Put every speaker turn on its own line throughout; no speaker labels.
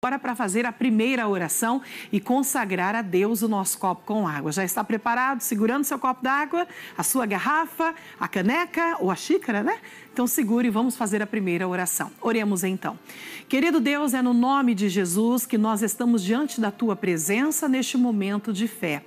Agora para fazer a primeira oração e consagrar a Deus o nosso copo com água. Já está preparado? Segurando seu copo d'água, a sua garrafa, a caneca ou a xícara, né? Então segure e vamos fazer a primeira oração. Oremos então. Querido Deus, é no nome de Jesus que nós estamos diante da tua presença neste momento de fé.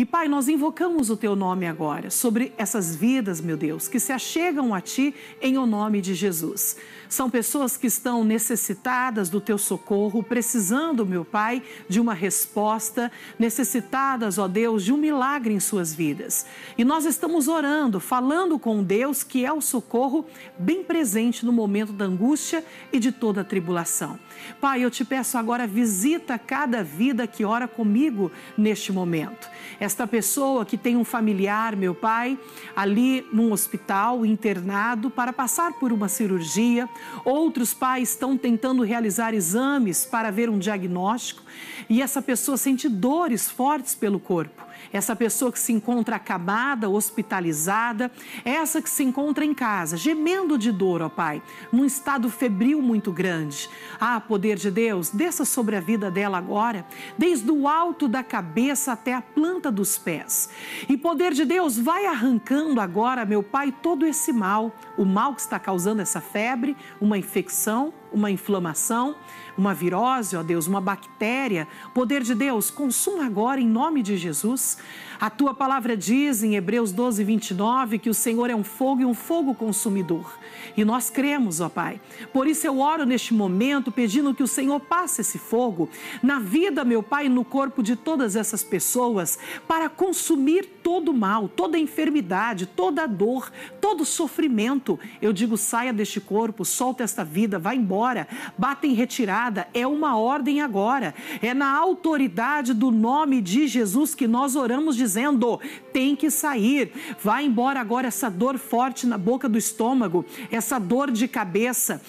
E Pai, nós invocamos o teu nome agora sobre essas vidas, meu Deus, que se achegam a ti em o nome de Jesus. São pessoas que estão necessitadas do teu socorro, precisando, meu Pai, de uma resposta, necessitadas, ó Deus, de um milagre em suas vidas. E nós estamos orando, falando com Deus que é o socorro bem presente no momento da angústia e de toda a tribulação. Pai, eu te peço agora, visita cada vida que ora comigo neste momento. Esta pessoa que tem um familiar, meu Pai, ali num hospital internado para passar por uma cirurgia, outros pais estão tentando realizar exames para ver um diagnóstico e essa pessoa sente dores fortes pelo corpo essa pessoa que se encontra acabada, hospitalizada, essa que se encontra em casa, gemendo de dor, ó Pai, num estado febril muito grande. Ah, poder de Deus, desça sobre a vida dela agora, desde o alto da cabeça até a planta dos pés. E poder de Deus, vai arrancando agora, meu Pai, todo esse mal, o mal que está causando essa febre, uma infecção, uma inflamação uma virose, ó Deus, uma bactéria. Poder de Deus, consuma agora em nome de Jesus. A tua palavra diz em Hebreus 12, 29 que o Senhor é um fogo e um fogo consumidor. E nós cremos, ó Pai. Por isso eu oro neste momento pedindo que o Senhor passe esse fogo na vida, meu Pai, no corpo de todas essas pessoas para consumir todo mal, toda enfermidade, toda dor, todo sofrimento. Eu digo, saia deste corpo, solta esta vida, vá embora, bata em retirada. É uma ordem agora. É na autoridade do nome de Jesus que nós oramos dizendo dizendo: tem que sair. Vai embora agora essa dor forte na boca do estômago, essa dor de cabeça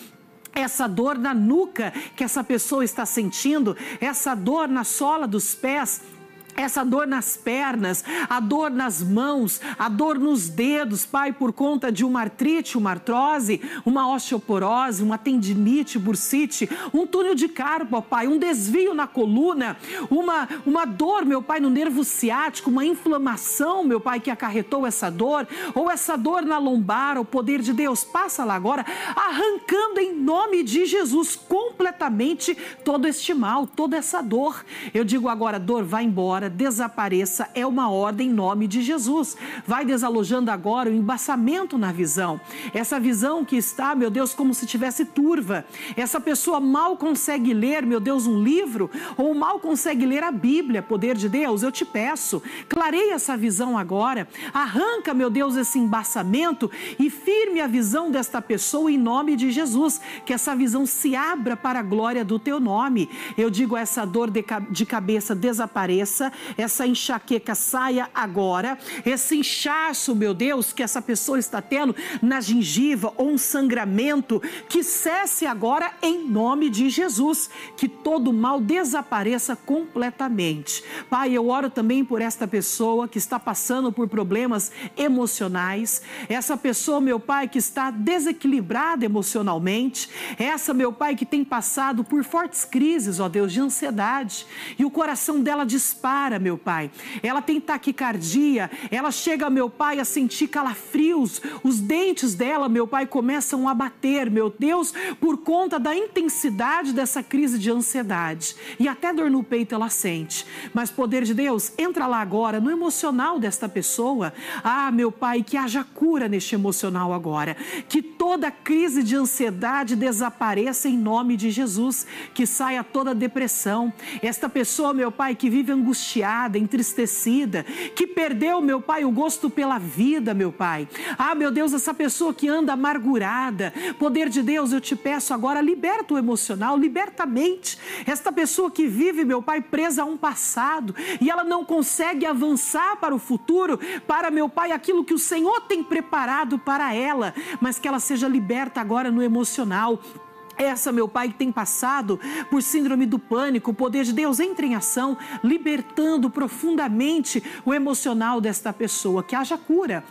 essa dor na nuca que essa pessoa está sentindo, essa dor na sola dos pés, essa dor nas pernas, a dor nas mãos, a dor nos dedos, pai, por conta de uma artrite, uma artrose, uma osteoporose, uma tendinite, bursite, um túnel de carpo, pai, um desvio na coluna, uma, uma dor, meu pai, no nervo ciático, uma inflamação, meu pai, que acarretou essa dor, ou essa dor na lombar, o poder de Deus, passa lá agora, arrancando em nome de Jesus completamente todo este mal, toda essa dor. Eu digo agora, dor, vai embora agora, desapareça, é uma ordem em nome de Jesus. Vai desalojando agora o embaçamento na visão. Essa visão que está, meu Deus, como se tivesse turva. Essa pessoa mal consegue ler, meu Deus, um livro ou mal consegue ler a Bíblia. Poder de Deus, eu te peço, clareia essa visão agora. Arranca, meu Deus, esse embaçamento e firme a visão desta pessoa em nome de Jesus. Que essa visão se abra para a glória do teu nome. Eu digo a essa dor de cabeça desapareça essa enxaqueca saia agora, esse inchaço, meu Deus, que essa pessoa está tendo na gengiva ou um sangramento, que cesse agora em nome de Jesus, que todo mal desapareça completamente. Pai, eu oro também por esta pessoa que está passando por problemas emocionais, essa pessoa, meu Pai, que está desequilibrada emocionalmente, essa, meu Pai, que tem passado por fortes crises, ó Deus, de ansiedade, e o coração dela dispara para, meu Pai. Ela tem taquicardia, ela chega, meu Pai, a sentir calafrios, os dentes dela, meu Pai, começam a bater, meu Deus, por conta da intensidade dessa crise de ansiedade. E até dor no peito ela sente. Mas, poder de Deus, entra lá agora no emocional desta pessoa. Ah, meu Pai, que haja cura neste emocional agora. Que toda crise de ansiedade desapareça em nome de Jesus. Que saia toda depressão. Esta pessoa, meu Pai, que vive angustiada angustiada, entristecida, que perdeu, meu Pai, o gosto pela vida, meu Pai. Ah, meu Deus, essa pessoa que anda amargurada, poder de Deus, eu te peço agora, liberta o emocional, liberta a mente. Esta pessoa que vive, meu Pai, presa a um passado e ela não consegue avançar para o futuro, para, meu Pai, aquilo que o Senhor tem preparado para ela, mas que ela seja liberta agora no emocional essa, meu Pai, que tem passado por síndrome do pânico, o poder de Deus entra em ação, libertando profundamente o emocional desta pessoa. Que haja cura,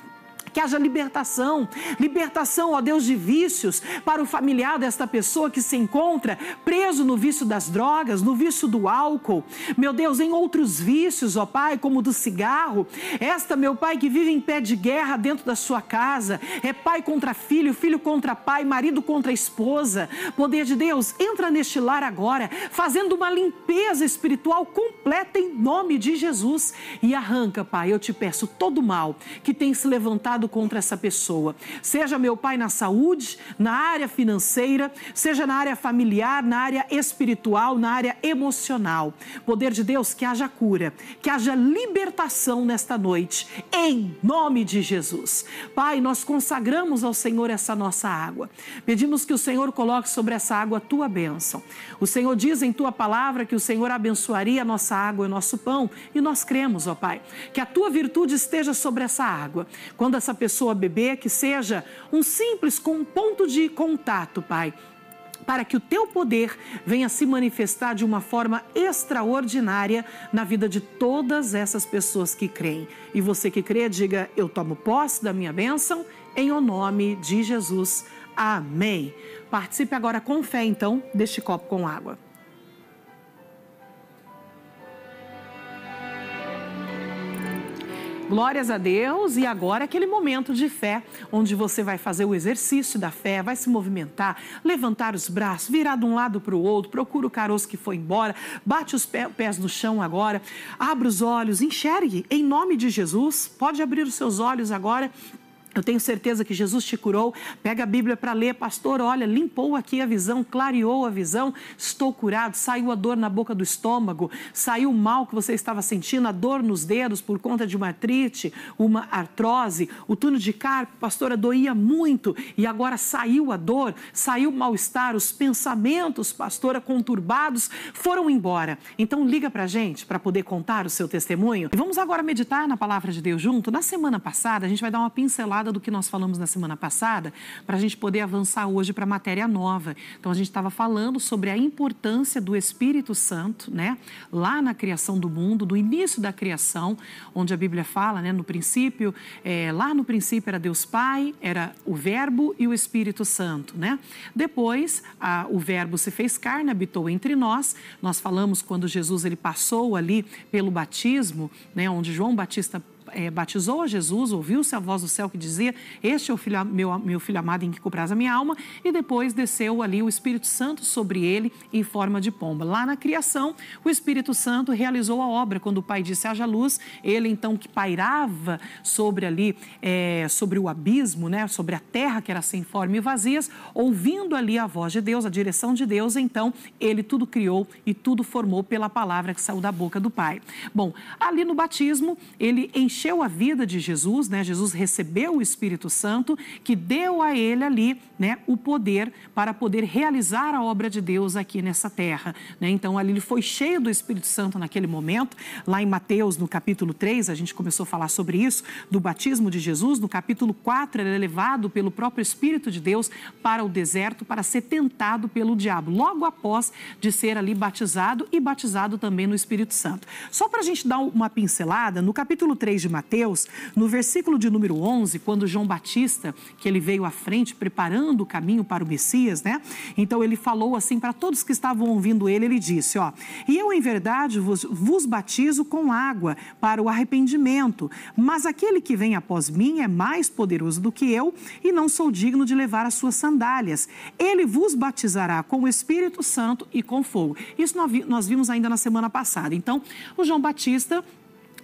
que haja libertação. Libertação, ó Deus, de vícios para o familiar desta pessoa que se encontra preso no vício das drogas, no vício do álcool. Meu Deus, em outros vícios, ó Pai, como o do cigarro. Esta, meu Pai, que vive em pé de guerra dentro da sua casa. É pai contra filho, filho contra pai, marido contra esposa. Poder de Deus, entra neste lar agora, fazendo uma limpeza espiritual completa em nome de Jesus. E arranca, Pai, eu te peço, todo mal que tem se levantado contra essa pessoa. Seja meu pai na saúde, na área financeira, seja na área familiar, na área espiritual, na área emocional. Poder de Deus, que haja cura, que haja libertação nesta noite, em nome de Jesus. Pai, nós consagramos ao Senhor essa nossa água. Pedimos que o Senhor coloque sobre essa água a tua bênção. O Senhor diz em tua palavra que o Senhor abençoaria a nossa água e o nosso pão, e nós cremos, ó Pai, que a tua virtude esteja sobre essa água. Quando essa essa pessoa bebê, que seja um simples ponto de contato, Pai para que o teu poder venha se manifestar de uma forma extraordinária na vida de todas essas pessoas que creem. E você que crê, diga: Eu tomo posse da minha bênção em o nome de Jesus. Amém. Participe agora com fé, então, deste copo com água. Glórias a Deus. E agora é aquele momento de fé, onde você vai fazer o exercício da fé, vai se movimentar, levantar os braços, virar de um lado para o outro, procura o caroço que foi embora, bate os pés no chão agora, abre os olhos, enxergue em nome de Jesus. Pode abrir os seus olhos agora eu tenho certeza que Jesus te curou. Pega a Bíblia para ler, pastor. Olha, limpou aqui a visão, clareou a visão. Estou curado. Saiu a dor na boca do estômago, saiu o mal que você estava sentindo, a dor nos dedos por conta de uma artrite, uma artrose. O túnel de carpo, pastora, doía muito e agora saiu a dor, saiu o mal-estar, os pensamentos, pastora, conturbados foram embora. Então liga para a gente para poder contar o seu testemunho. E vamos agora meditar na palavra de Deus junto. Na semana passada, a gente vai dar uma pincelada do que nós falamos na semana passada, para a gente poder avançar hoje para a matéria nova. Então, a gente estava falando sobre a importância do Espírito Santo, né? Lá na criação do mundo, do início da criação, onde a Bíblia fala, né? No princípio, é, lá no princípio era Deus Pai, era o Verbo e o Espírito Santo, né? Depois, a, o Verbo se fez carne, habitou entre nós. Nós falamos quando Jesus ele passou ali pelo batismo, né? Onde João Batista é, batizou a Jesus, ouviu-se a voz do céu que dizia: Este é o filho, meu, meu filho amado em que cobras a minha alma, e depois desceu ali o Espírito Santo sobre ele em forma de pomba. Lá na criação, o Espírito Santo realizou a obra. Quando o Pai disse: haja luz, ele então que pairava sobre ali, é, sobre o abismo, né, sobre a terra que era sem forma e vazias, ouvindo ali a voz de Deus, a direção de Deus, então ele tudo criou e tudo formou pela palavra que saiu da boca do Pai. Bom, ali no batismo, ele encheu encheu a vida de Jesus, né? Jesus recebeu o Espírito Santo, que deu a ele ali, né, o poder para poder realizar a obra de Deus aqui nessa terra, né? Então ali ele foi cheio do Espírito Santo naquele momento, lá em Mateus no capítulo 3, a gente começou a falar sobre isso, do batismo de Jesus, no capítulo 4 ele é levado pelo próprio Espírito de Deus para o deserto para ser tentado pelo diabo, logo após de ser ali batizado e batizado também no Espírito Santo. Só para a gente dar uma pincelada, no capítulo 3 de de Mateus, no versículo de número 11, quando João Batista, que ele veio à frente preparando o caminho para o Messias, né? Então ele falou assim para todos que estavam ouvindo ele, ele disse, ó: "E eu em verdade vos, vos batizo com água para o arrependimento, mas aquele que vem após mim é mais poderoso do que eu, e não sou digno de levar as suas sandálias. Ele vos batizará com o Espírito Santo e com fogo." Isso nós vimos ainda na semana passada. Então, o João Batista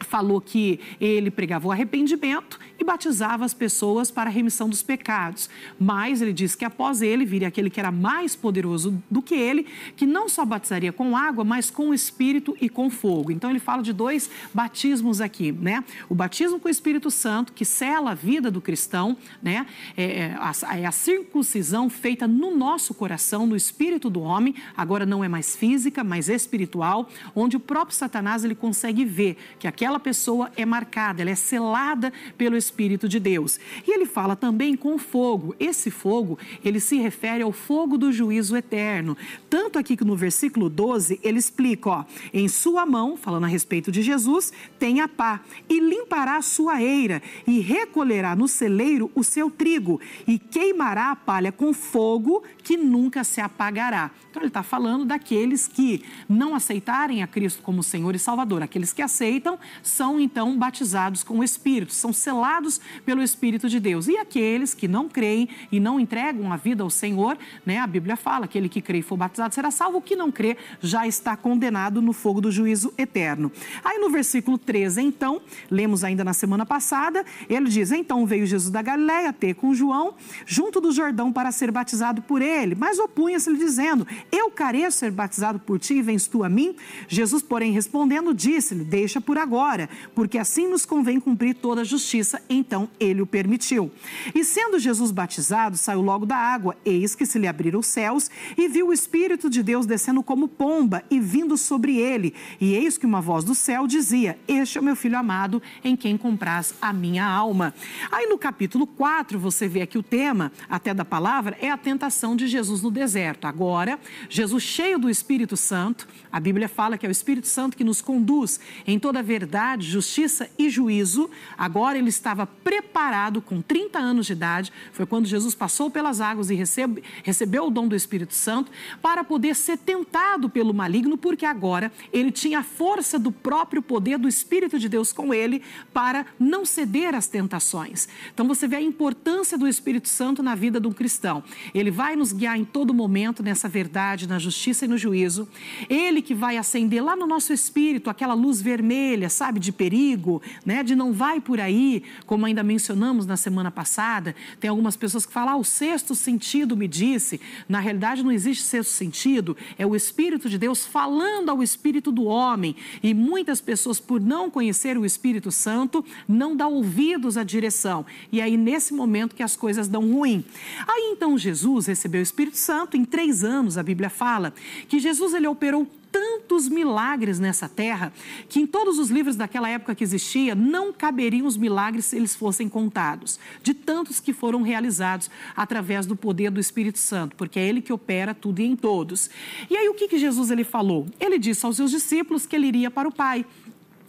falou que ele pregava o arrependimento e batizava as pessoas para a remissão dos pecados. Mas ele disse que após ele viria aquele que era mais poderoso do que ele, que não só batizaria com água, mas com o Espírito e com fogo. Então ele fala de dois batismos aqui, né? O batismo com o Espírito Santo, que sela a vida do cristão, né? É, é a, é a circuncisão feita no nosso coração, no espírito do homem, agora não é mais física, mas espiritual, onde o próprio Satanás ele consegue ver que aquela pessoa é marcada, ela é selada pelo Espírito Espírito de Deus. E ele fala também com fogo. Esse fogo, ele se refere ao fogo do juízo eterno. Tanto aqui que no versículo 12, ele explica, ó, em sua mão, falando a respeito de Jesus, tem a pá, e limpará a sua eira, e recolherá no celeiro o seu trigo, e queimará a palha com fogo que nunca se apagará. Então ele está falando daqueles que não aceitarem a Cristo como Senhor e Salvador. Aqueles que aceitam são então batizados com o Espírito, são selados pelo Espírito de Deus. E aqueles que não creem e não entregam a vida ao Senhor, né? A Bíblia fala: aquele que crê e for batizado será salvo, o que não crê já está condenado no fogo do juízo eterno. Aí no versículo 13, então, lemos ainda na semana passada, ele diz: Então veio Jesus da Galiléia ter com João, junto do Jordão, para ser batizado por ele, mas opunha-se lhe dizendo: Eu careço ser batizado por ti, e vens tu a mim? Jesus, porém, respondendo, disse-lhe: Deixa por agora, porque assim nos convém cumprir toda a justiça então ele o permitiu. E sendo Jesus batizado, saiu logo da água, eis que se lhe abriram os céus, e viu o Espírito de Deus descendo como pomba e vindo sobre ele. E eis que uma voz do céu dizia: Este é o meu filho amado, em quem compraz a minha alma. Aí no capítulo 4, você vê aqui o tema, até da palavra, é a tentação de Jesus no deserto. Agora, Jesus cheio do Espírito Santo, a Bíblia fala que é o Espírito Santo que nos conduz em toda verdade, justiça e juízo. Agora ele está estava preparado com 30 anos de idade, foi quando Jesus passou pelas águas e recebe, recebeu o dom do Espírito Santo, para poder ser tentado pelo maligno, porque agora ele tinha a força do próprio poder do Espírito de Deus com ele para não ceder às tentações. Então você vê a importância do Espírito Santo na vida de um cristão. Ele vai nos guiar em todo momento nessa verdade, na justiça e no juízo. Ele que vai acender lá no nosso espírito aquela luz vermelha, sabe, de perigo, né? De não vai por aí, como ainda mencionamos na semana passada, tem algumas pessoas que falam: ah, o sexto sentido me disse. Na realidade, não existe sexto sentido, é o Espírito de Deus falando ao Espírito do homem. E muitas pessoas, por não conhecer o Espírito Santo, não dá ouvidos à direção. E aí, nesse momento que as coisas dão ruim. Aí então Jesus recebeu o Espírito Santo, em três anos a Bíblia fala que Jesus ele operou tantos milagres nessa terra que em todos os livros daquela época que existia não caberiam os milagres se eles fossem contados, de tantos que foram realizados através do poder do Espírito Santo, porque é ele que opera tudo e em todos. E aí o que, que Jesus ele falou? Ele disse aos seus discípulos que ele iria para o Pai.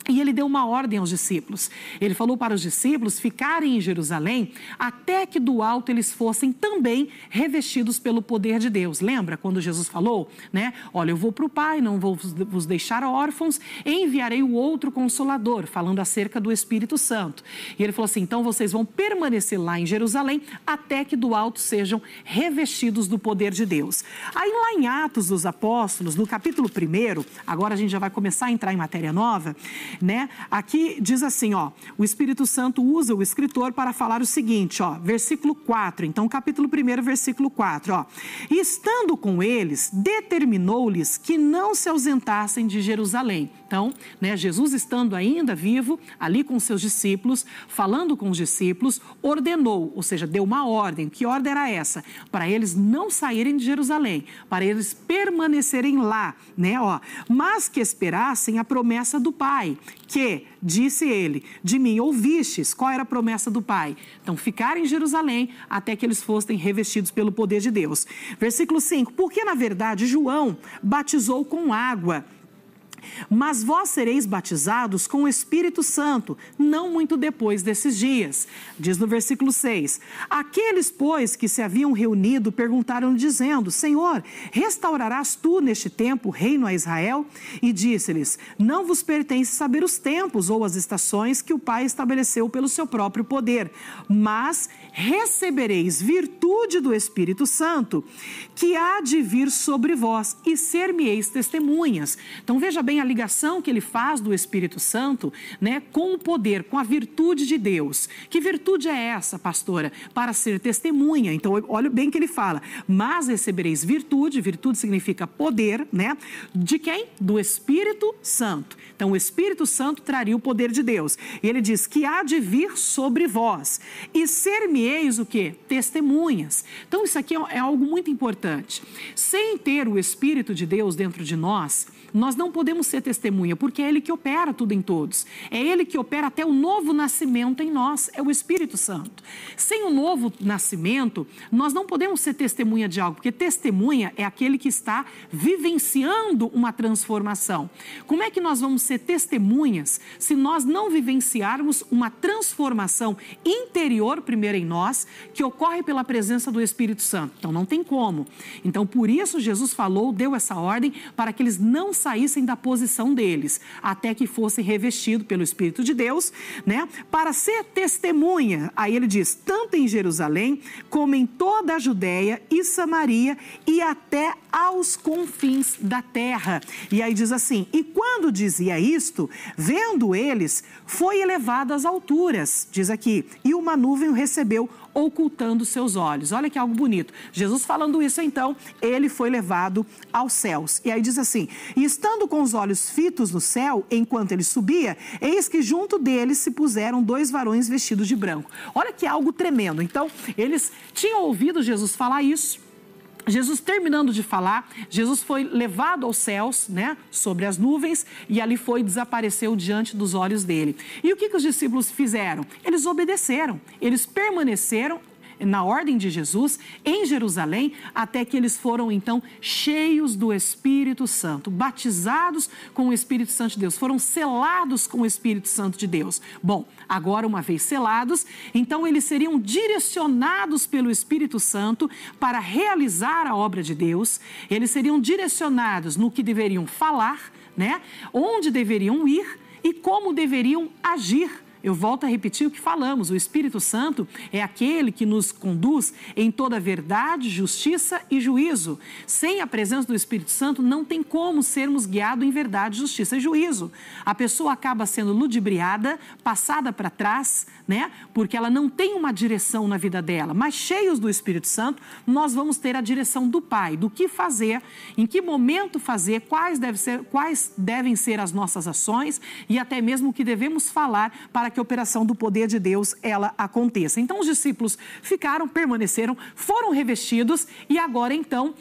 E ele deu uma ordem aos discípulos. Ele falou para os discípulos ficarem em Jerusalém até que do alto eles fossem também revestidos pelo poder de Deus. Lembra quando Jesus falou, né? Olha, eu vou para o Pai, não vou vos deixar órfãos, enviarei o outro consolador, falando acerca do Espírito Santo. E ele falou assim: então vocês vão permanecer lá em Jerusalém até que do alto sejam revestidos do poder de Deus. Aí lá em Atos dos Apóstolos, no capítulo 1, agora a gente já vai começar a entrar em matéria nova né? Aqui diz assim, ó, o Espírito Santo usa o escritor para falar o seguinte, ó, versículo 4, então capítulo 1, versículo 4, ó. Estando com eles, determinou-lhes que não se ausentassem de Jerusalém. Então, né, Jesus estando ainda vivo, ali com seus discípulos, falando com os discípulos, ordenou, ou seja, deu uma ordem. Que ordem era essa? Para eles não saírem de Jerusalém, para eles permanecerem lá, né, ó, mas que esperassem a promessa do Pai, que disse ele: De mim ouvistes. Qual era a promessa do Pai? Então, ficar em Jerusalém até que eles fossem revestidos pelo poder de Deus. Versículo 5: Porque, na verdade, João batizou com água mas vós sereis batizados com o Espírito Santo, não muito depois desses dias. Diz no versículo 6: Aqueles, pois, que se haviam reunido perguntaram, dizendo: Senhor, restaurarás tu neste tempo o reino a Israel? E disse-lhes: Não vos pertence saber os tempos ou as estações que o Pai estabeleceu pelo seu próprio poder, mas recebereis virtude do Espírito Santo, que há de vir sobre vós, e ser-me-eis testemunhas. Então veja bem também a ligação que ele faz do Espírito Santo né, com o poder, com a virtude de Deus. Que virtude é essa, pastora? Para ser testemunha. Então, olha bem que ele fala. Mas recebereis virtude, virtude significa poder, né? De quem? Do Espírito Santo. Então, o Espírito Santo traria o poder de Deus. E ele diz que há de vir sobre vós e ser-me-eis o que Testemunhas. Então, isso aqui é, é algo muito importante. Sem ter o Espírito de Deus dentro de nós, nós não podemos ser testemunha, porque é Ele que opera tudo em todos. É Ele que opera até o novo nascimento em nós, é o Espírito Santo. Sem o novo nascimento, nós não podemos ser testemunha de algo, porque testemunha é aquele que está vivenciando uma transformação. Como é que nós vamos ser testemunhas se nós não vivenciarmos uma transformação interior, primeiro em nós, que ocorre pela presença do Espírito Santo? Então não tem como. Então por isso Jesus falou, deu essa ordem para que eles não saíssem da posição deles, até que fosse revestido pelo Espírito de Deus, né? Para ser testemunha. Aí ele diz: tanto em Jerusalém, como em toda a Judéia e Samaria e até aos confins da terra. E aí diz assim: e quando dizia isto, vendo eles, foi elevado às alturas, diz aqui, e uma nuvem o recebeu ocultando seus olhos. Olha que algo bonito. Jesus falando isso, então, ele foi levado aos céus. E aí diz assim: E estando com os olhos fitos no céu, enquanto ele subia, eis que junto dele se puseram dois varões vestidos de branco. Olha que algo tremendo. Então, eles tinham ouvido Jesus falar isso. Jesus terminando de falar, Jesus foi levado aos céus, né, sobre as nuvens, e ali foi desapareceu diante dos olhos dele. E o que, que os discípulos fizeram? Eles obedeceram, eles permaneceram na ordem de Jesus, em Jerusalém, até que eles foram então cheios do Espírito Santo, batizados com o Espírito Santo de Deus, foram selados com o Espírito Santo de Deus. Bom, agora, uma vez selados, então eles seriam direcionados pelo Espírito Santo para realizar a obra de Deus, eles seriam direcionados no que deveriam falar, né? Onde deveriam ir e como deveriam agir eu volto a repetir o que falamos: o Espírito Santo é aquele que nos conduz em toda verdade, justiça e juízo. Sem a presença do Espírito Santo, não tem como sermos guiados em verdade, justiça e juízo. A pessoa acaba sendo ludibriada, passada para trás, né? Porque ela não tem uma direção na vida dela. Mas cheios do Espírito Santo, nós vamos ter a direção do Pai, do que fazer, em que momento fazer, quais, deve ser, quais devem ser as nossas ações e até mesmo o que devemos falar para que que a operação do poder de Deus ela aconteça. Então os discípulos ficaram, permaneceram, foram revestidos e agora então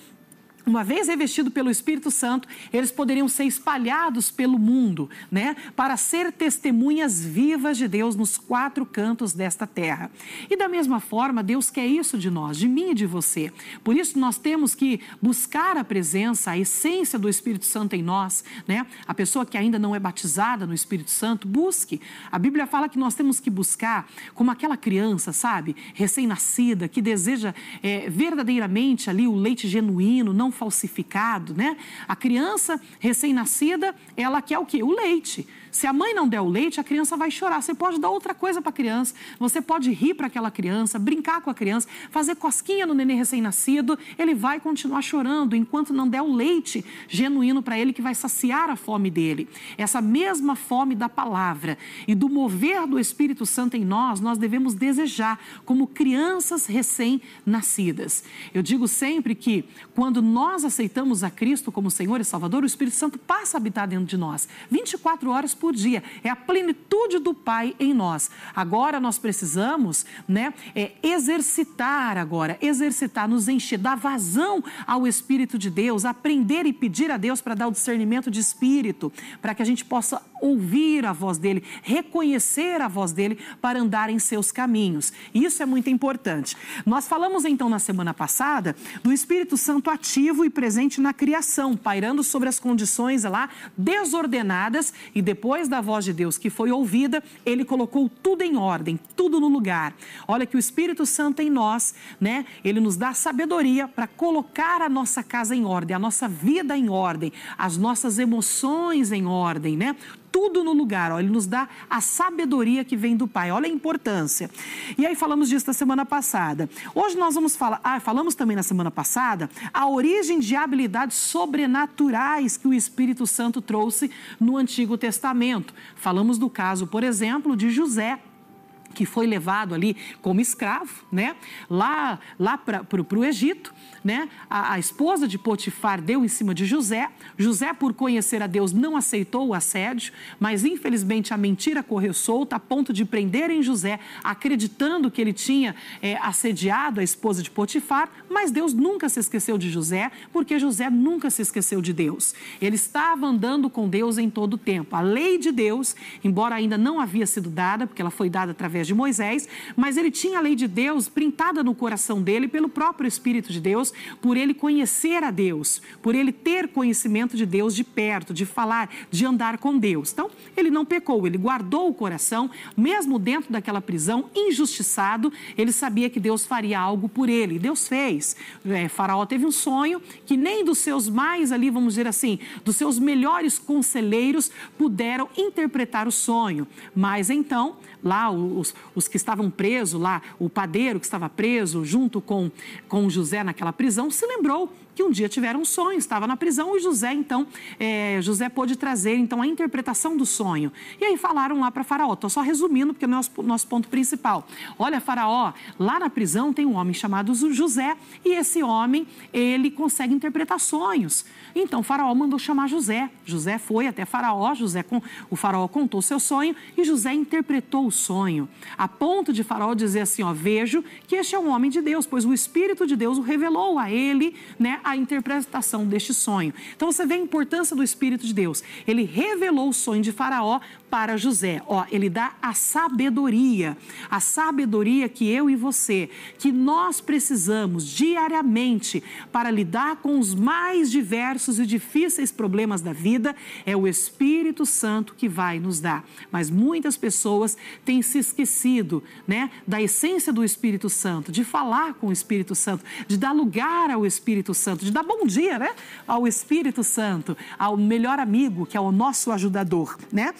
uma vez revestido pelo Espírito Santo, eles poderiam ser espalhados pelo mundo, né, para ser testemunhas vivas de Deus nos quatro cantos desta terra. E da mesma forma, Deus quer isso de nós, de mim e de você. Por isso nós temos que buscar a presença, a essência do Espírito Santo em nós, né? A pessoa que ainda não é batizada no Espírito Santo, busque. A Bíblia fala que nós temos que buscar como aquela criança, sabe, recém-nascida, que deseja é, verdadeiramente ali o leite genuíno, não falsificado, né? A criança recém-nascida, ela quer o quê? O leite. Se a mãe não der o leite, a criança vai chorar. Você pode dar outra coisa para a criança, você pode rir para aquela criança, brincar com a criança, fazer cosquinha no neném recém-nascido, ele vai continuar chorando enquanto não der o leite genuíno para ele que vai saciar a fome dele. Essa mesma fome da palavra e do mover do Espírito Santo em nós, nós devemos desejar como crianças recém-nascidas. Eu digo sempre que quando nós nós aceitamos a Cristo como Senhor e Salvador, o Espírito Santo passa a habitar dentro de nós, 24 horas por dia. É a plenitude do Pai em nós. Agora nós precisamos, né, é, exercitar agora, exercitar, nos encher, dar vazão ao Espírito de Deus, aprender e pedir a Deus para dar o discernimento de espírito, para que a gente possa ouvir a voz dele, reconhecer a voz dele para andar em seus caminhos. Isso é muito importante. Nós falamos então na semana passada do Espírito Santo ativo vivo e presente na criação, pairando sobre as condições lá desordenadas. E depois da voz de Deus que foi ouvida, ele colocou tudo em ordem, tudo no lugar. Olha que o Espírito Santo em nós, né? Ele nos dá sabedoria para colocar a nossa casa em ordem, a nossa vida em ordem, as nossas emoções em ordem, né? tudo no lugar. Ó, ele nos dá a sabedoria que vem do Pai. Olha a importância. E aí falamos disso na semana passada. Hoje nós vamos falar, ah, falamos também na semana passada, a origem de habilidades sobrenaturais que o Espírito Santo trouxe no Antigo Testamento. Falamos do caso, por exemplo, de José que foi levado ali como escravo, né? Lá, lá para o Egito, né? A, a, esposa de Potifar deu em cima de José. José, por conhecer a Deus, não aceitou o assédio, mas infelizmente a mentira correu solta a ponto de prenderem José, acreditando que ele tinha é, assediado a esposa de Potifar. Mas Deus nunca se esqueceu de José, porque José nunca se esqueceu de Deus. Ele estava andando com Deus em todo o tempo. A lei de Deus, embora ainda não havia sido dada, porque ela foi dada através através de Moisés, mas ele tinha a lei de Deus printada no coração dele pelo próprio Espírito de Deus, por ele conhecer a Deus, por ele ter conhecimento de Deus de perto, de falar, de andar com Deus. Então, ele não pecou, ele guardou o coração, mesmo dentro daquela prisão, injustiçado, ele sabia que Deus faria algo por ele. Deus fez. É, faraó teve um sonho que nem dos seus mais ali, vamos dizer assim, dos seus melhores conselheiros puderam interpretar o sonho. Mas então, lá os os que estavam presos lá, o padeiro que estava preso junto com, com José naquela prisão, se lembrou que um dia tiveram um sonho, estava na prisão e José, então, é, José pôde trazer, então, a interpretação do sonho. E aí falaram lá para Faraó, estou só resumindo, porque é o nosso, nosso ponto principal. Olha, Faraó, lá na prisão tem um homem chamado José e esse homem, ele consegue interpretar sonhos. Então, Faraó mandou chamar José. José foi até Faraó, José com, o Faraó contou seu sonho e José interpretou o sonho, a ponto de Faraó dizer assim, ó, vejo que este é um homem de Deus, pois o Espírito de Deus o revelou a ele, né, a interpretação deste sonho. Então você vê a importância do Espírito de Deus. Ele revelou o sonho de Faraó para José. Ó, ele dá a sabedoria, a sabedoria que eu e você, que nós precisamos diariamente para lidar com os mais diversos e difíceis problemas da vida, é o Espírito Santo que vai nos dar. Mas muitas pessoas têm se esquecido, né, da essência do Espírito Santo, de falar com o Espírito Santo, de dar lugar ao Espírito Santo, de dar bom dia, né, ao Espírito Santo, ao melhor amigo, que é o nosso ajudador, né?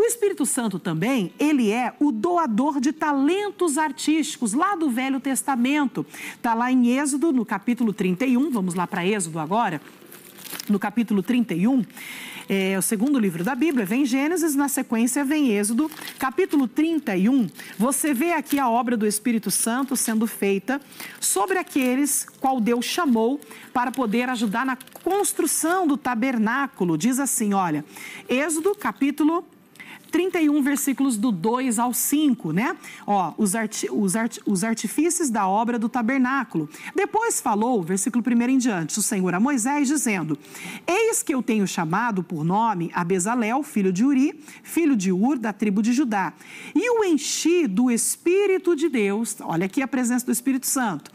O Espírito Santo também, ele é o doador de talentos artísticos, lá do Velho Testamento. Está lá em Êxodo, no capítulo 31, vamos lá para Êxodo agora, no capítulo 31. É o segundo livro da Bíblia, vem Gênesis, na sequência vem Êxodo, capítulo 31. Você vê aqui a obra do Espírito Santo sendo feita sobre aqueles qual Deus chamou para poder ajudar na construção do tabernáculo. Diz assim, olha, Êxodo, capítulo 31. 31 versículos do 2 ao 5, né? Ó, os, arti os, arti os artifícios da obra do tabernáculo. Depois falou, versículo 1 em diante, o Senhor a Moisés, dizendo: Eis que eu tenho chamado por nome a Bezalel, filho de Uri, filho de Ur, da tribo de Judá, e o enchi do Espírito de Deus, olha aqui a presença do Espírito Santo,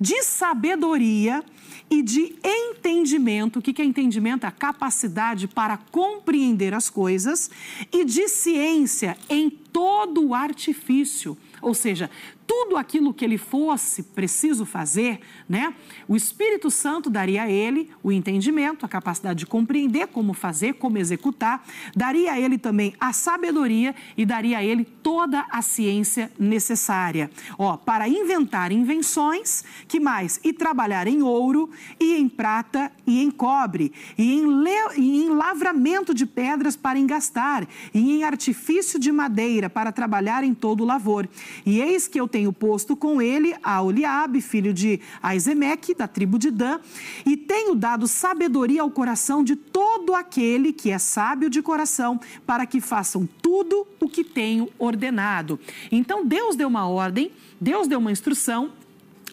de sabedoria e de entendimento. O que é entendimento? A capacidade para compreender as coisas e de ciência em todo o artifício. Ou seja, tudo aquilo que ele fosse preciso fazer, né? O Espírito Santo daria a ele o entendimento, a capacidade de compreender como fazer, como executar, daria a ele também a sabedoria e daria a ele toda a ciência necessária. Ó, para inventar invenções, que mais? E trabalhar em ouro e em prata e em cobre e em, le... e em lavramento de pedras para engastar e em artifício de madeira para trabalhar em todo o lavor. E eis que eu tenho tenho posto com ele a Oliabe, filho de Aizemeque, da tribo de Dan, e tenho dado sabedoria ao coração de todo aquele que é sábio de coração, para que façam tudo o que tenho ordenado. Então Deus deu uma ordem, Deus deu uma instrução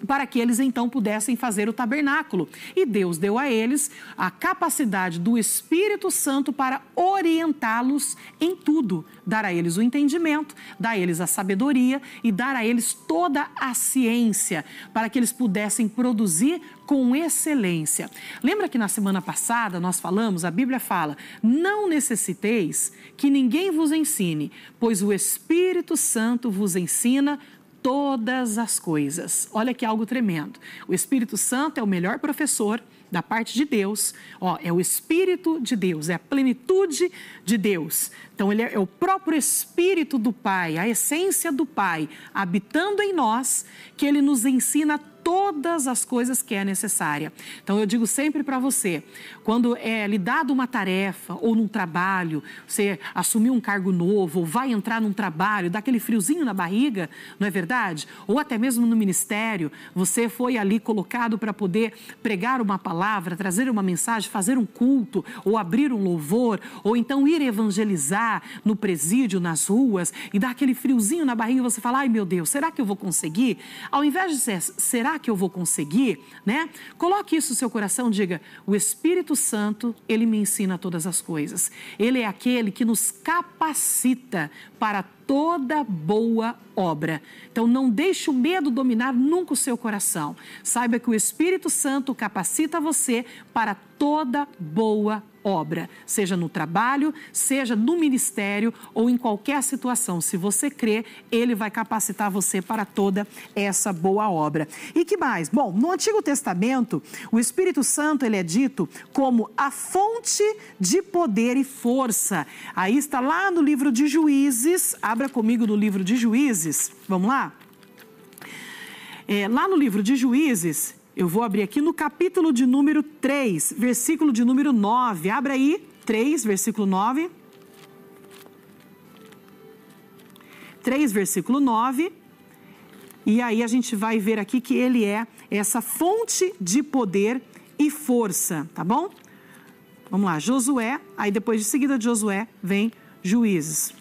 para que eles então pudessem fazer o tabernáculo. E Deus deu a eles a capacidade do Espírito Santo para orientá-los em tudo, dar a eles o entendimento, dar a eles a sabedoria e dar a eles toda a ciência, para que eles pudessem produzir com excelência. Lembra que na semana passada nós falamos, a Bíblia fala: "Não necessiteis que ninguém vos ensine, pois o Espírito Santo vos ensina todas as coisas. Olha que algo tremendo. O Espírito Santo é o melhor professor da parte de Deus. Ó, é o Espírito de Deus, é a plenitude de Deus. Então, ele é, é o próprio Espírito do Pai, a essência do Pai, habitando em nós, que ele nos ensina todas as coisas que é necessária. Então eu digo sempre para você, quando é lhe dado uma tarefa ou num trabalho, você assumiu um cargo novo, ou vai entrar num trabalho, dá aquele friozinho na barriga, não é verdade? Ou até mesmo no ministério, você foi ali colocado para poder pregar uma palavra, trazer uma mensagem, fazer um culto, ou abrir um louvor, ou então ir evangelizar no presídio, nas ruas, e dá aquele friozinho na barriga, você fala: "Ai, meu Deus, será que eu vou conseguir?" Ao invés de ser, será que eu vou conseguir? Né? Coloque isso no seu coração, diga: o Espírito Santo, ele me ensina todas as coisas. Ele é aquele que nos capacita para toda boa obra. Então não deixe o medo dominar nunca o seu coração. Saiba que o Espírito Santo capacita você para toda boa obra, seja no trabalho, seja no ministério ou em qualquer situação. Se você crê, ele vai capacitar você para toda essa boa obra. E que mais? Bom, no Antigo Testamento, o Espírito Santo ele é dito como a fonte de poder e força. Aí está lá no livro de Juízes, a Abra comigo no livro de Juízes. Vamos lá? É, lá no livro de Juízes, eu vou abrir aqui no capítulo de número 3, versículo de número 9. Abra aí, 3, versículo 9. 3, versículo 9. E aí a gente vai ver aqui que ele é essa fonte de poder e força, tá bom? Vamos lá, Josué, aí depois de seguida de Josué vem Juízes.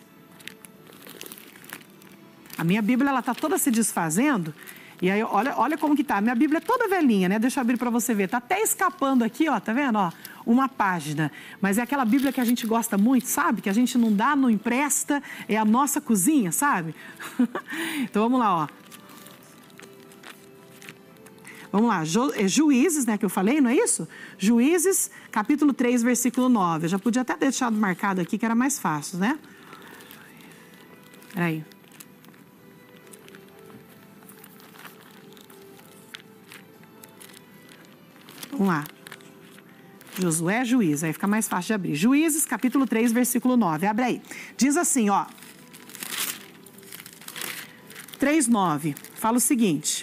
A minha Bíblia, ela está toda se desfazendo. E aí, olha, olha como que está A minha Bíblia é toda velhinha, né? Deixa eu abrir para você ver. está até escapando aqui, ó, tá vendo, ó? Uma página. Mas é aquela Bíblia que a gente gosta muito, sabe? Que a gente não dá, não empresta, é a nossa cozinha, sabe? então vamos lá, ó. Vamos lá, é, Juízes, né, que eu falei, não é isso? Juízes, capítulo 3, versículo 9. Eu já podia até ter deixado marcado aqui, que era mais fácil, né? Peraí. Vamos lá. Josué, é juiz, aí fica mais fácil de abrir. Juízes, capítulo 3, versículo 9. Abre aí. Diz assim, ó. 3, 9. Fala o seguinte: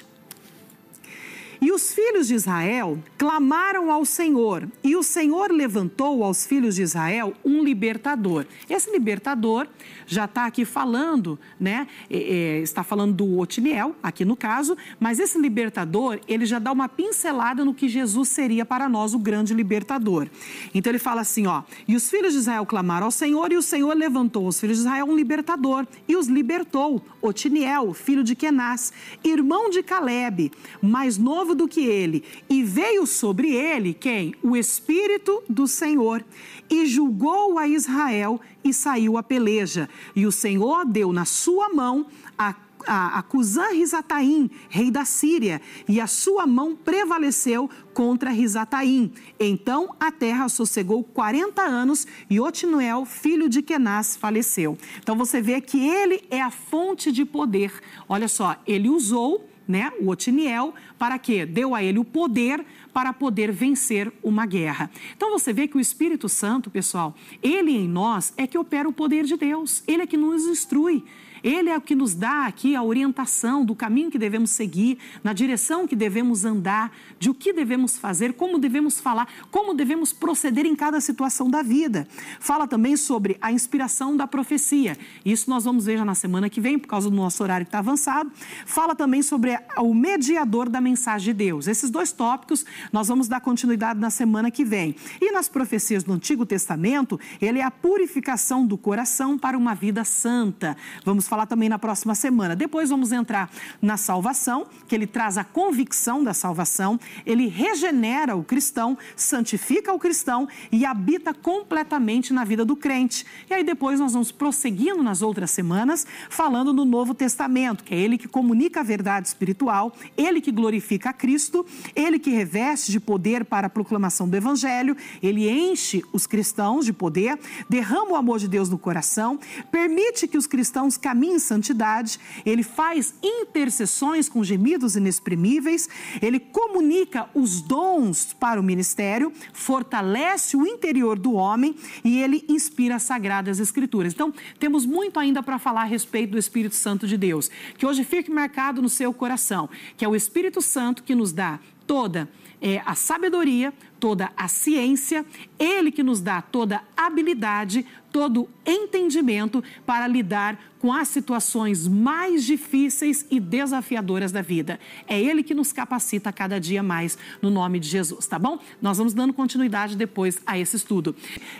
os filhos de Israel clamaram ao Senhor, e o Senhor levantou aos filhos de Israel um libertador. Esse libertador já está aqui falando, né? É, está falando do Otiniel, aqui no caso, mas esse libertador, ele já dá uma pincelada no que Jesus seria para nós, o grande libertador. Então ele fala assim, ó, e os filhos de Israel clamaram ao Senhor, e o Senhor levantou aos filhos de Israel um libertador, e os libertou, Otiniel, filho de Kenaz, irmão de Caleb, mais novo do do que ele. E veio sobre ele quem? O Espírito do Senhor. E julgou a Israel e saiu a peleja. E o Senhor deu na sua mão a acusar a Cusã Risataim, rei da Síria, e a sua mão prevaleceu contra Risataim. Então a terra sossegou 40 anos e Otinuel, filho de Kenaz, faleceu. Então você vê que ele é a fonte de poder. Olha só, ele usou né, o Otiniel, para que deu a ele o poder para poder vencer uma guerra. Então você vê que o Espírito Santo, pessoal, ele em nós é que opera o poder de Deus, ele é que nos instrui, ele é o que nos dá aqui a orientação do caminho que devemos seguir, na direção que devemos andar, de o que devemos fazer, como devemos falar, como devemos proceder em cada situação da vida. Fala também sobre a inspiração da profecia. Isso nós vamos ver já na semana que vem, por causa do nosso horário que está avançado. Fala também sobre o mediador da mensagem de Deus. Esses dois tópicos nós vamos dar continuidade na semana que vem. E nas profecias do Antigo Testamento, ele é a purificação do coração para uma vida santa. Vamos falar também na próxima semana. Depois vamos entrar na salvação, que ele traz a convicção da salvação, ele regenera o cristão, santifica o cristão e habita completamente na vida do crente. E aí depois nós vamos prosseguindo nas outras semanas, falando do Novo Testamento, que é ele que comunica a verdade espiritual, ele que glorifica a Cristo, ele que reveste de poder para a proclamação do Evangelho, ele enche os cristãos de poder, derrama o amor de Deus no coração, permite que os cristãos caminhem caminha em santidade, ele faz intercessões com gemidos inexprimíveis, ele comunica os dons para o ministério, fortalece o interior do homem e ele inspira as sagradas escrituras. Então, temos muito ainda para falar a respeito do Espírito Santo de Deus, que hoje fique marcado no seu coração, que é o Espírito Santo que nos dá toda é, a sabedoria, toda a ciência, ele que nos dá toda a habilidade, todo entendimento para lidar com as situações mais difíceis e desafiadoras da vida. É Ele que nos capacita cada dia mais, no nome de Jesus, tá bom? Nós vamos dando continuidade depois a esse estudo.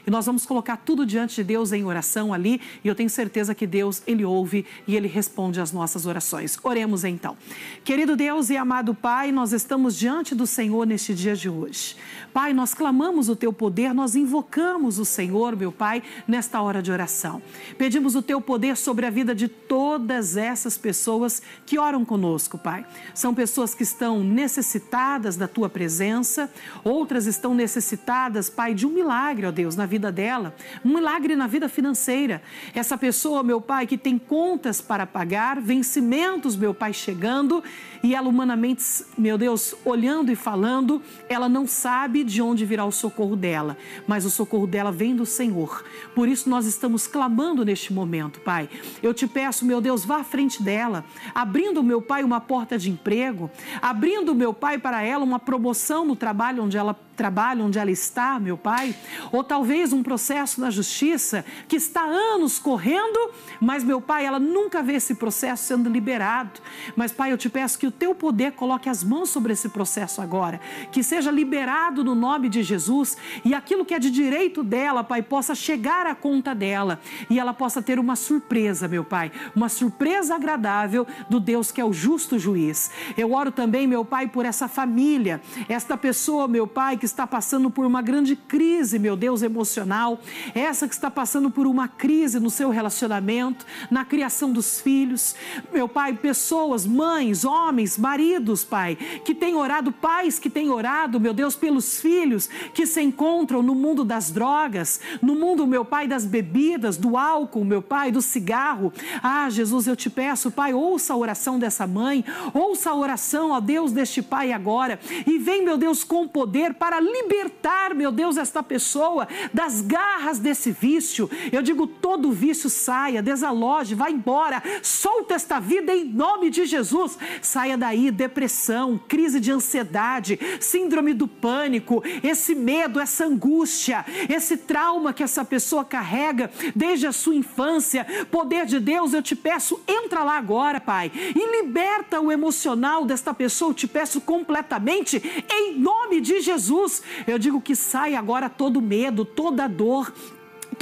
E nós vamos colocar tudo diante de Deus em oração ali, e eu tenho certeza que Deus, Ele ouve e Ele responde às nossas orações. Oremos então. Querido Deus e amado Pai, nós estamos diante do Senhor neste dia de hoje. Pai, nós clamamos o Teu poder, nós invocamos o Senhor, meu Pai, nesta hora de oração. Pedimos o Teu poder sobre a vida de todas essas pessoas que oram conosco, Pai. São pessoas que estão necessitadas da tua presença, outras estão necessitadas, Pai, de um milagre, ó Deus, na vida dela, um milagre na vida financeira. Essa pessoa, meu Pai, que tem contas para pagar, vencimentos, meu Pai, chegando e ela humanamente, meu Deus, olhando e falando, ela não sabe de onde virá o socorro dela, mas o socorro dela vem do Senhor. Por isso nós estamos clamando neste momento, Pai. Eu te peço, meu Deus, vá à frente dela, abrindo, meu Pai, uma porta de emprego, abrindo, meu Pai, para ela uma promoção no trabalho onde ela trabalho onde ela está, meu pai, ou talvez um processo na justiça que está há anos correndo, mas meu pai, ela nunca vê esse processo sendo liberado. Mas pai, eu te peço que o teu poder coloque as mãos sobre esse processo agora, que seja liberado no nome de Jesus e aquilo que é de direito dela, pai, possa chegar à conta dela e ela possa ter uma surpresa, meu pai, uma surpresa agradável do Deus que é o justo juiz. Eu oro também, meu pai, por essa família, esta pessoa, meu pai, que está passando por uma grande crise, meu Deus, emocional, essa que está passando por uma crise no seu relacionamento, na criação dos filhos. Meu Pai, pessoas, mães, homens, maridos, Pai, que têm orado, pais que têm orado, meu Deus, pelos filhos que se encontram no mundo das drogas, no mundo, meu Pai, das bebidas, do álcool, meu Pai, do cigarro. Ah, Jesus, eu te peço, Pai, ouça a oração dessa mãe, ouça a oração, ó Deus, deste Pai agora e vem, meu Deus, com poder para para libertar, meu Deus, esta pessoa das garras desse vício. Eu digo: todo vício saia, desaloje, vá embora, solta esta vida em nome de Jesus. Saia daí depressão, crise de ansiedade, síndrome do pânico, esse medo, essa angústia, esse trauma que essa pessoa carrega desde a sua infância. Poder de Deus, eu te peço, entra lá agora, Pai, e liberta o emocional desta pessoa, eu te peço completamente, em nome de Jesus. Jesus, eu digo que sai agora todo medo, toda dor,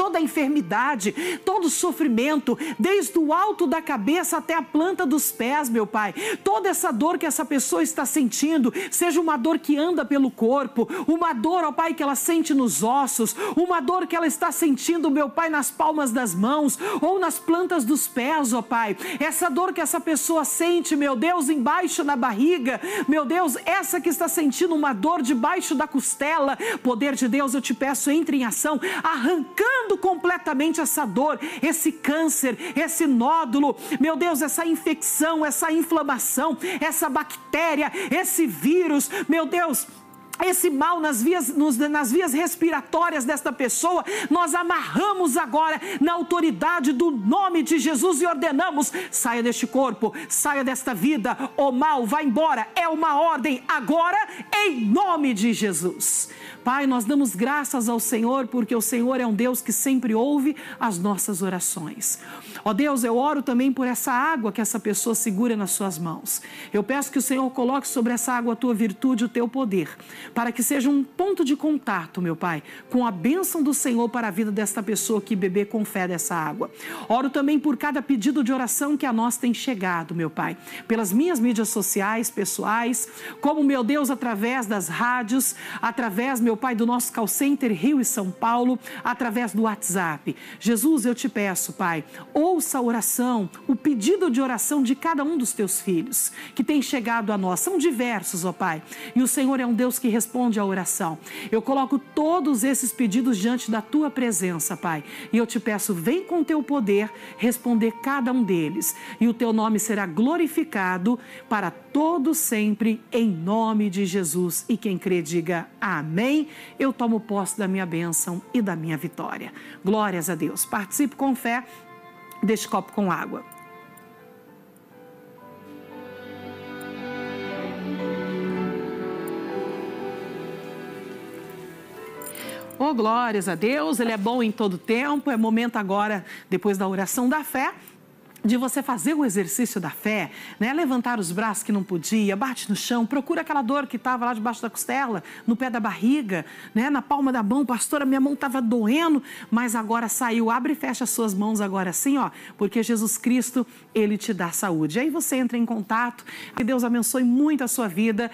toda a enfermidade, todo o sofrimento, desde o alto da cabeça até a planta dos pés, meu Pai. Toda essa dor que essa pessoa está sentindo, seja uma dor que anda pelo corpo, uma dor, ó Pai, que ela sente nos ossos, uma dor que ela está sentindo, meu Pai, nas palmas das mãos ou nas plantas dos pés, ó Pai. Essa dor que essa pessoa sente, meu Deus, embaixo na barriga, meu Deus, essa que está sentindo uma dor debaixo da costela, poder de Deus, eu te peço, entre em ação, arrancando curando completamente essa dor, esse câncer, esse nódulo, meu Deus, essa infecção, essa inflamação, essa bactéria, esse vírus, meu Deus esse mal nas vias, nos, nas vias respiratórias desta pessoa, nós amarramos agora na autoridade do nome de Jesus e ordenamos: saia deste corpo, saia desta vida, o mal, vá embora. É uma ordem agora, em nome de Jesus. Pai, nós damos graças ao Senhor porque o Senhor é um Deus que sempre ouve as nossas orações. Ó Deus, eu oro também por essa água que essa pessoa segura nas suas mãos. Eu peço que o Senhor coloque sobre essa água a tua virtude, o teu poder, para que seja um ponto de contato, meu Pai, com a bênção do Senhor para a vida desta pessoa que beber com fé dessa água. Oro também por cada pedido de oração que a nós tem chegado, meu Pai, pelas minhas mídias sociais, pessoais, como, meu Deus, através das rádios, através, meu Pai, do nosso call center Rio e São Paulo, através do WhatsApp. Jesus, eu te peço, Pai, ouça a oração, o pedido de oração de cada um dos teus filhos que tem chegado a nós. São diversos, ó Pai. E o Senhor é um Deus que responde à oração. Eu coloco todos esses pedidos diante da tua presença, Pai. E eu te peço, vem com teu poder responder cada um deles. E o teu nome será glorificado para todos sempre, em nome de Jesus. E quem crê, diga amém. Eu tomo posse da minha bênção e da minha vitória. Glórias a Deus. Participe com fé deste copo com água. Oh, glórias a Deus, Ele é bom em todo tempo. É momento agora, depois da oração da fé, de você fazer o exercício da fé, né? levantar os braços que não podia, bate no chão, procura aquela dor que estava lá debaixo da costela, no pé da barriga, né? na palma da mão, pastora, minha mão estava doendo, mas agora saiu, abre e fecha as suas mãos agora assim, ó, porque Jesus Cristo, Ele te dá saúde. Aí você entra em contato, que Deus abençoe muito a sua vida.